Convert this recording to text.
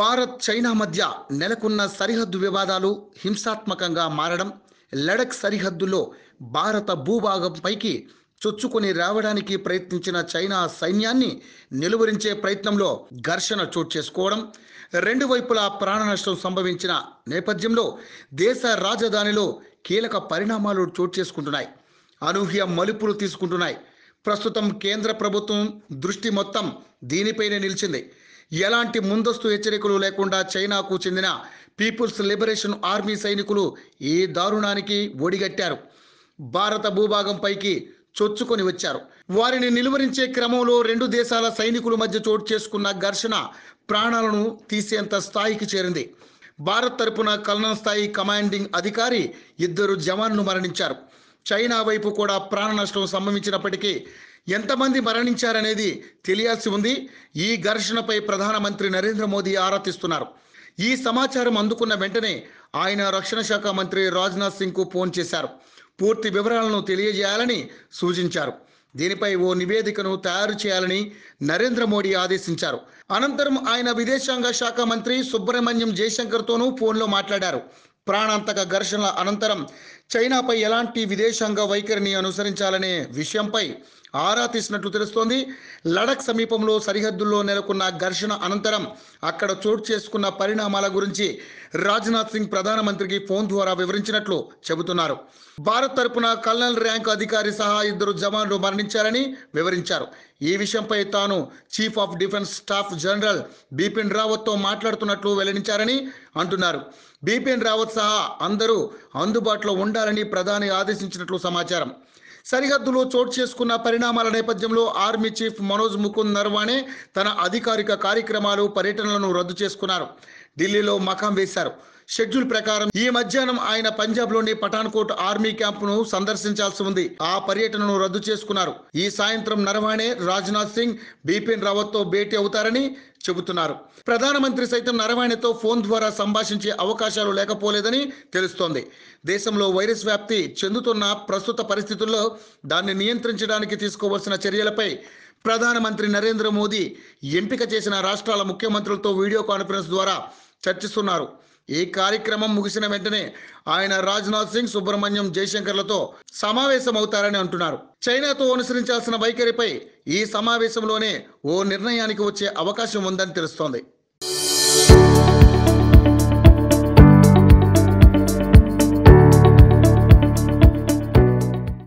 Bharat China మధ్య నెలకొన్న సరిహద్దు వివాదాలు హింసాత్మకంగా మారడం లడక్ సరిహద్దులో భారత భూభాగంపైకి చొచ్చుకొని రావడానికి ప్రయత్నించిన చైనా సైన్యాన్ని నిలువరించే ప్రయత్నంలో ఘర్షణ చోటు చేసుకోవడం రెండు వైపులా ప్రాణ నష్టం సంభవించిన నేపథ్యంలో దేశ రాజధానిలో కీలక పరిణామాలు చోటు చేసుకుంటున్నాయి అనూహ్య మలుపులు తీసుకుంటున్నాయి ప్రస్తుతం కేంద్ర ప్రభుత్వం దృష్టి మొత్తం దీనిపైనే నిలిచింది ఎలాంటి ముందస్తు హెచ్చరికలు లేకుండా చైనాకు చెందిన పీపుల్స్ లిబరేషన్ ఆర్మీ సైనికులు ఈ దారుణానికి ఒడిగట్టారు భారత భూభాగంపైకి చొచ్చుకొని వచ్చారు వారిని నిలువరించే క్రమంలో రెండు దేశాల సైనికుల మధ్య చోటు చేసుకున్న ఘర్షణ ప్రాణాలను తీసేంత స్థాయికి చేరింది భారత్ తరపున కలనం స్థాయి కమాండింగ్ అధికారి ఇద్దరు జవాన్లు మరణించారు చైనా వైపు కూడా ప్రాణ నష్టం సంభవించినప్పటికీ ఎంతమంది మరణించారనేది తెలియాల్సి ఉంది ఈ ఘర్షణపై ప్రధానమంత్రి నరేంద్ర మోదీ ఆరాధిస్తున్నారు ఈ సమాచారం అందుకున్న వెంటనే ఆయన రక్షణ శాఖ మంత్రి రాజ్నాథ్ సింగ్కు ఫోన్ చేశారు పూర్తి వివరాలను తెలియజేయాలని సూచించారు దీనిపై ఓ నివేదికను తయారు చేయాలని నరేంద్ర మోడీ ఆదేశించారు అనంతరం ఆయన విదేశాంగ శాఖ మంత్రి సుబ్రహ్మణ్యం జయశంకర్తోనూ ఫోన్లో మాట్లాడారు ప్రాణాంతక ఘర్షణల అనంతరం చైనాపై ఎలాంటి విదేశాంగ వైఖరిని అనుసరించాలనే విషయంపై ఆరా తీసినట్లు తెలుస్తోంది లడక్ సమీపంలో సరిహద్దుల్లో నెలకొన్న ఘర్షణ అనంతరం అక్కడ చోటు చేసుకున్న పరిణామాల గురించి రాజ్నాథ్ సింగ్ ప్రధానమంత్రికి ఫోన్ ద్వారా వివరించినట్లు చెబుతున్నారు భారత్ తరపున కల్నల్ ర్యాంక్ అధికారి సహా ఇద్దరు జవాన్లు మరణించారని వివరించారు ఈ విషయంపై తాను chief of defence staff general Bipin రావత్తో మాట్లాడుతున్నట్లు వెల్లడించారని అంటున్నారు బిపిన్ రావత్ సహా అందరూ అందుబాటులో ఉండాలని ప్రధాని ఆదేశించినట్లు సమాచారం సరిహద్దులో చోటు చేసుకున్న పరిణామాల నేపథ్యంలో ఆర్మీ చీఫ్ మనోజ్ ముకుంద్ నర్వాణే తన అధికారిక కార్యక్రమాలు పర్యటనలను రద్దు చేసుకున్నారు ఢిల్లీలో మకాం వేశారు షెడ్యూల్ ప్రకారం ఈ మధ్యాహ్నం ఆయన పంజాబ్ లోని పఠాన్కోట్ ఆర్మీ క్యాంప్ ను సందర్శించాల్సి ఉంది ఆ పర్యటనను రద్దు చేసుకున్నారు ఈ సాయంత్రం నరవాణే రాజ్నాథ్ సింగ్ బిపిన్ రావత్ తో భేటీ అవుతారని చెబుతున్నారు ప్రధానమంత్రి సైతం నరవాణితో ఫోన్ ద్వారా సంభాషించే అవకాశాలు లేకపోలేదని తెలుస్తోంది దేశంలో వైరస్ వ్యాప్తి చెందుతున్న ప్రస్తుత పరిస్థితుల్లో దాన్ని నియంత్రించడానికి తీసుకోవాల్సిన చర్యలపై ప్రధానమంత్రి నరేంద్ర మోదీ ఎంపిక చేసిన రాష్ట్రాల ముఖ్యమంత్రులతో వీడియో కాన్ఫరెన్స్ ద్వారా చర్చిస్తున్నారు ఈ కార్యక్రమం ముగిసిన వెంటనే ఆయన రాజ్నాథ్ సింగ్ సుబ్రహ్మణ్యం జయశంకర్లతో సమావేశమవుతారని అంటున్నారు చైనాతో అనుసరించాల్సిన వైఖరిపై ఈ సమావేశంలోనే ఓ నిర్ణయానికి వచ్చే అవకాశం ఉందని తెలుస్తోంది